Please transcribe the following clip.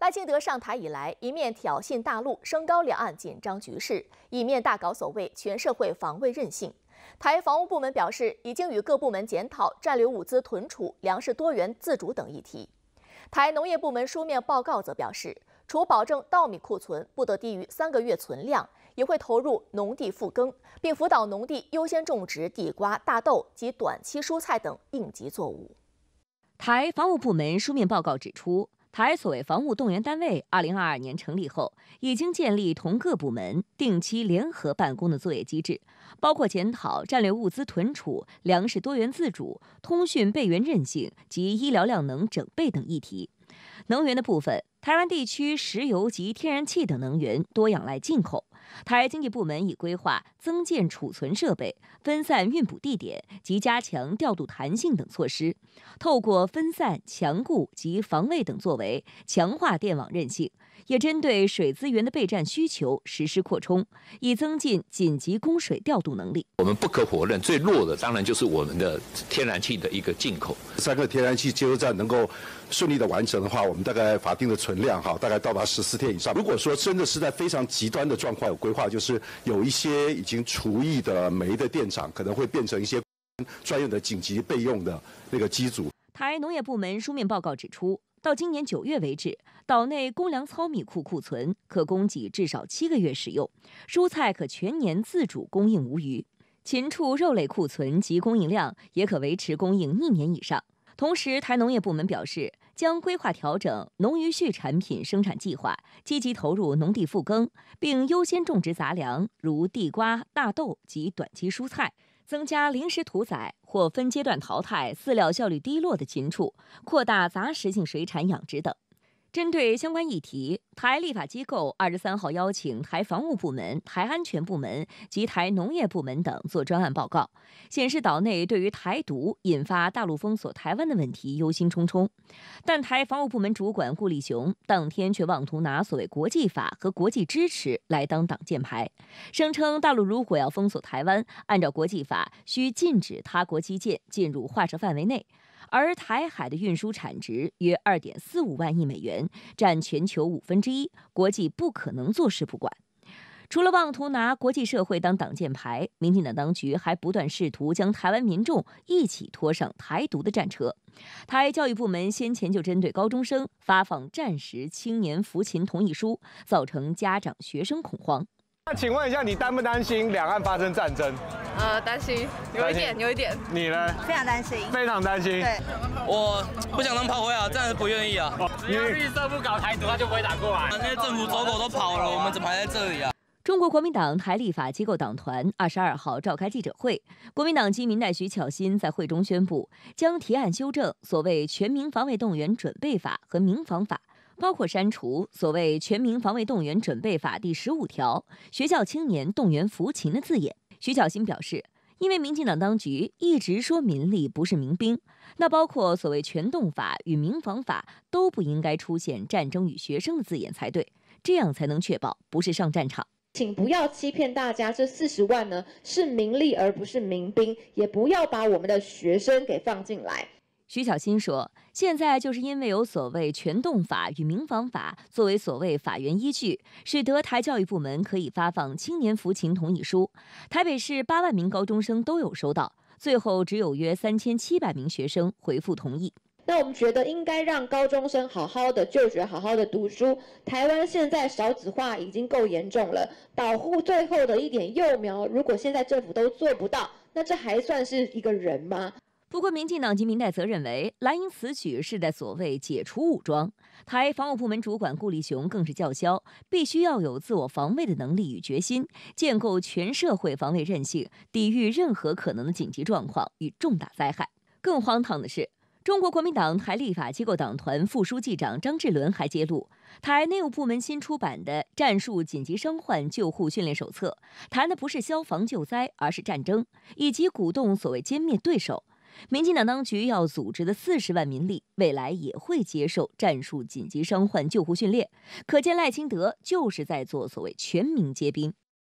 赖清德上台以来，一面挑衅大陆，升高两岸紧张局势，一面大搞所谓“全社会防卫韧性”。台防务部门表示，已经与各部门检讨战略物资囤储、粮食多元自主等议题。台农业部门书面报告则表示，除保证稻米库存不得低于三个月存量，也会投入农地复耕，并辅导农地优先种植地瓜、大豆及短期蔬菜等应急作物。台防务部门书面报告指出。台所谓防务动员单位，2022年成立后，已经建立同各部门定期联合办公的作业机制，包括检讨战略物资存储、粮食多元自主、通讯备援韧性及医疗量能整备等议题。能源的部分，台湾地区石油及天然气等能源多仰赖进口。台经济部门已规划增建储存设备、分散运补地点及加强调度弹性等措施，透过分散、强固及防卫等作为，强化电网韧性。也针对水资源的备战需求实施扩充，以增进紧急供水调度能力。我们不可否认，最弱的当然就是我们的天然气的一个进口。三个天然气接收站能够顺利的完成的话，我们大概法定的存量哈，大概到达十四天以上。如果说真的是在非常极端的状况，有规划就是有一些已经除役的煤的电厂，可能会变成一些专用的紧急备用的那个机组。台农业部门书面报告指出。到今年九月为止，岛内公粮糙米库库存可供给至少七个月使用，蔬菜可全年自主供应无余，禽畜肉类库存及供应量也可维持供应一年以上。同时，台农业部门表示，将规划调整农渔畜产品生产计划，积极投入农地复耕，并优先种植杂粮，如地瓜、大豆及短期蔬菜。增加临时屠宰或分阶段淘汰饲料效率低落的禽畜，扩大杂食性水产养殖等。针对相关议题，台立法机构二十三号邀请台防务部门、台安全部门及台农业部门等做专案报告，显示岛内对于台独引发大陆封锁台湾的问题忧心忡忡。但台防务部门主管顾立雄当天却妄图拿所谓国际法和国际支持来当挡箭牌，声称大陆如果要封锁台湾，按照国际法需禁止他国基建进入划设范围内。而台海的运输产值约二点四五万亿美元，占全球五分之一，国际不可能坐视不管。除了妄图拿国际社会当挡箭牌，民进党当局还不断试图将台湾民众一起拖上台独的战车。台教育部门先前就针对高中生发放战时青年服勤同意书，造成家长、学生恐慌。那请问一下，你担不担心两岸发生战争？呃，担心，有一点，有一点。你呢？非常担心。非常担心。对，我不想当炮灰啊，暂时不愿意啊。为绿色不搞台独，他就不会打过来。那些政府走狗都跑了，我们怎么还在这里啊？中国国民党台立法机构党团二十二号召开记者会，国民党基民代徐巧芯在会中宣布，将提案修正所谓《全民防卫动员准备法》和《民防法》。包括删除所谓《全民防卫动员准备法》第十五条“学校青年动员扶勤”的字眼。徐小新表示，因为民进党当局一直说民力不是民兵，那包括所谓全动法与民防法都不应该出现“战争与学生”的字眼才对，这样才能确保不是上战场。请不要欺骗大家，这四十万呢是民力而不是民兵，也不要把我们的学生给放进来。徐小新说。现在就是因为有所谓全动法与民防法作为所谓法源依据，使得台教育部门可以发放青年服勤同意书，台北市八万名高中生都有收到，最后只有约三千七百名学生回复同意。那我们觉得应该让高中生好好的就学，好好的读书。台湾现在少子化已经够严重了，保护最后的一点幼苗，如果现在政府都做不到，那这还算是一个人吗？不过，民进党及民代则认为，蓝营此举是在所谓解除武装。台防务部门主管顾立雄更是叫嚣，必须要有自我防卫的能力与决心，建构全社会防卫韧性，抵御任何可能的紧急状况与重大灾害。更荒唐的是，中国国民党台立法机构党团副书记长张志伦还揭露，台内务部门新出版的《战术紧急伤患救护训练手册》谈的不是消防救灾，而是战争，以及鼓动所谓歼灭对手。民进党当局要组织的四十万民力，未来也会接受战术紧急伤患救护训练。可见赖清德就是在做所谓“全民皆兵”。